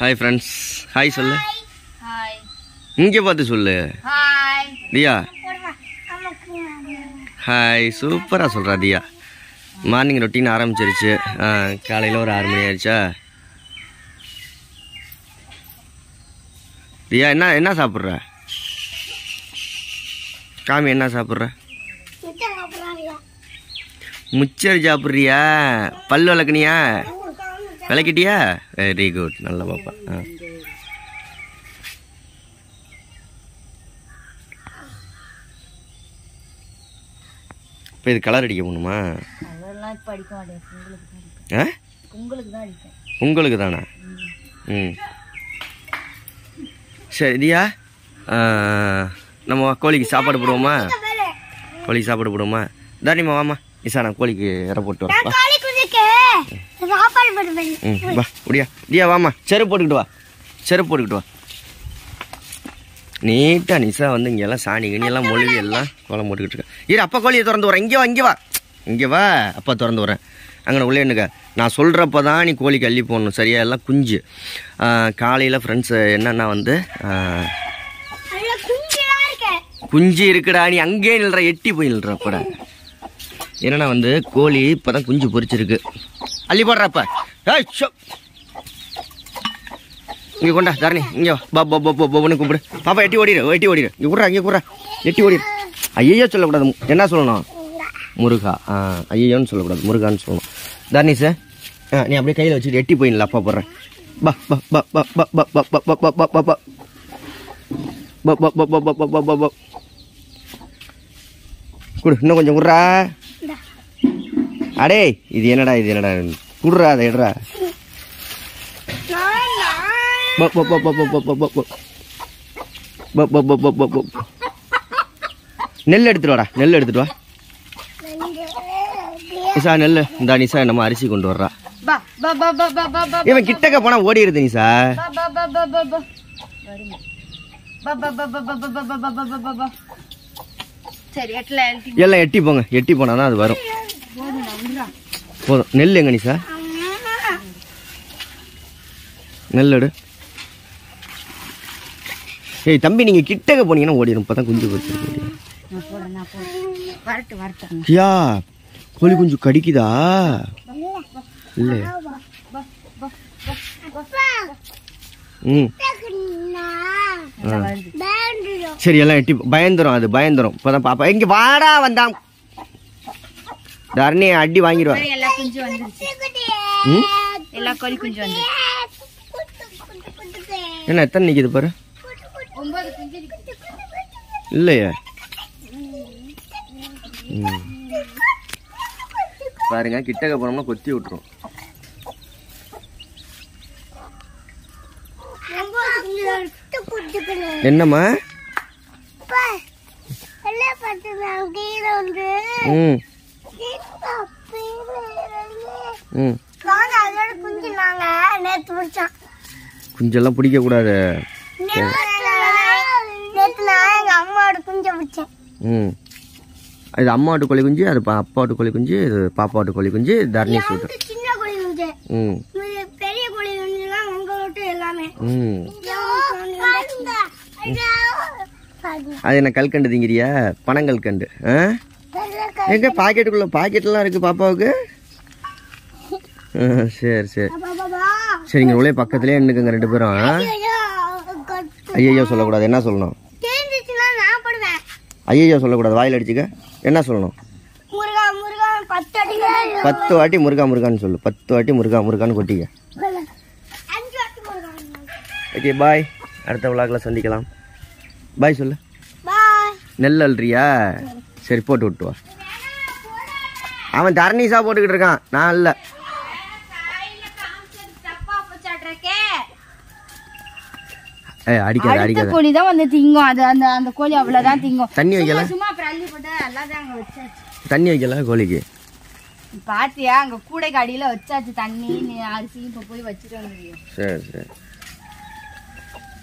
hi friends hi சொல்லு இங்கே பார்த்து சொல்லு தியா ஹாய் சூப்பராக சொல்கிறா தியா மார்னிங் ரொட்டீன் ஆரம்பிச்சிருச்சு காலையில் ஒரு ஆறு மணி ஆயிடுச்சா தியா என்ன என்ன சாப்பிட்ற காமி என்ன சாப்பிட்ற முச்சரி சாப்பிட்றியா பல் வளர்க்கணியா விளக்கிட்டியா வெரி குட் நல்ல பாப்பா ஆ இப்போ இது கலர் அடிக்க போகணுமா ஆ உங்களுக்கு தானா ம் சரி தியா நம்ம கோழிக்கு சாப்பாடு போடுவோமா கோழிக்கு சாப்பாடு போடுவோமா தாரிமா வாமா இசா நான் கோழிக்கு இற போட்டு வரப்பா ம் செருப்பு வா செருப்பு போட்டுக்கிட்டு வா வந்து சாணி எல்லாம் போட்டுக்கிட்டு இருக்கேன் இரு அப்பா கோழியை திறந்து வரேன் இங்கே வா இங்கே வா அப்பா திறந்து வரேன் உள்ளே நான் சொல்கிறப்ப தான் நீ கோழி கள்ளி போடணும் சரியா எல்லாம் குஞ்சு காலையில் ஃப்ரெண்ட்ஸ் என்னென்னா வந்து குஞ்சு இருக்குடா நீ அங்கே நில்ற எட்டி போய் நில்றப்படா என்னென்னா வந்து கோழி இப்போ தான் குஞ்சு பொறிச்சிருக்கு அள்ளி போடுறப்ப இங்கே கொண்டா தரணி இங்கே பா பா பாபுன்னு கூப்பிடு பாப்பா எட்டி ஓடிடு எட்டி ஓடிடு இங்க கூட இங்க கூட எட்டி ஓடிடு ஐயோ சொல்லக்கூடாது என்ன சொல்லணும் முருகா ஆ ஐயோன்னு சொல்லக்கூடாது முருகான்னு சொல்லணும் தரணி சார் ஆ நீ அப்படியே கையில் வச்சுட்டு எட்டி போயிடல அப்பா போடுறேன் பா குடு இன்னும் கொஞ்சம் குடுறா அடே இது என்னடா இது என்னடா விட்றா அதை இடறா நெல் எடுத்துட்டு வாடா நெல் எடுத்துட்டு வா நிசா நெல் இந்த நிசா நம்ம அரிசி கொண்டு வர்றா இவன் கிட்டக்க போனா ஓடிடுது நிசா எல்லாம் எட்டி போங்க எட்டி போனா அது வரும் போதும் நெல் எங்க சார் நெல் எடு ஏய் தம்பி நீங்கள் கிட்டக்க போனீங்கன்னா ஓடிடும் இப்போ தான் குஞ்சு போச்சு கோழி குஞ்சு கடிக்குதா இல்லையா ம் சரி எல்லாம் எட்டி பயந்துரும் அது பயந்துரும் இப்போதான் பாப்பா இங்கே வாடா வந்தான் தரணி அடி வாங்கிடுவான் குஞ்சு வந்துருச்சு எல்லா கோழி குஞ்சு வந்து என்ன எத்தனை நிற்கிது பாரு இல்லையா பாருங்க கிட்டக்க போனோம்னா கொத்தி விட்டுரும் என்னம்மா குஞ்செல்லாம் பிடிக்க கூடாது ம் இது அம்மாட்டு கோழி குஞ்சு அது அப்பாட்டு கோழி குஞ்சு இது பாப்பாட்டு கோழி குஞ்சு தரணி சூட்டு ம் ம் அது என்ன கல்கண்டு திங்கிறியா பனங்கல்கண்டு ஆ எங்க பாக்கெட்டுக்குள்ள பாக்கெட்லாம் இருக்கு பாப்பாவுக்கு சரி சரி சரிங்க உள்ளே பக்கத்துலேயே நின்றுக்குங்க ரெண்டு பேரும் ஐயையோ சொல்லக்கூடாது என்ன சொல்லணும் ஐயையோ சொல்லக்கூடாது வாயில் அடிச்சுக்க என்ன சொல்லணும் பத்து வாட்டி முருகா முருகான்னு சொல்லு பத்து வாட்டி முருகா முருகான்னு கொட்டிக்க ஓகே பாய் அடுத்த விழாக்கில் சந்திக்கலாம் பாய் சொல்லு நெல் அல்றியா சரி போட்டு விட்டுவா அவன் தரணிஸாக போட்டுக்கிட்டு இருக்கான் நான் இல்லை அடிக்காத அடிக்காத கோழி தான் வந்து திங்கும் அது அந்த அந்த கோழி தான் திங்கும் தண்ணி வைக்கல சும்மா அப்புறம் அள்ளி போட்டு எல்லாம் அங்க வச்சாச்சு தண்ணி வைக்கல கோழிக்கு பாத்தியா அங்க கூடைக்கு அடியில வச்சாச்சு தண்ணி அரிசி இப்ப போய் வச்சிருக்க சரி சரி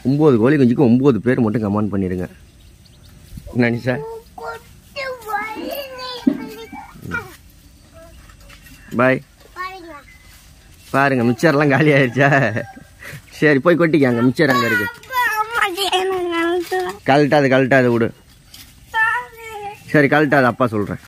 ஒம்பது கோழி குஞ்சுக்கு ஒம்பது பேர் மட்டும் கமெண்ட் பண்ணிடுங்க என்ன சார் பாய் பாருங்க மிச்சர்லாம் காலி ஆயிடுச்சா சரி போய் கொட்டிக்காங்க மிச்சர் அங்கே இருக்குது கழட்டாது கழட்டாது விடு சரி கழட்டாது அப்பா சொல்கிறேன்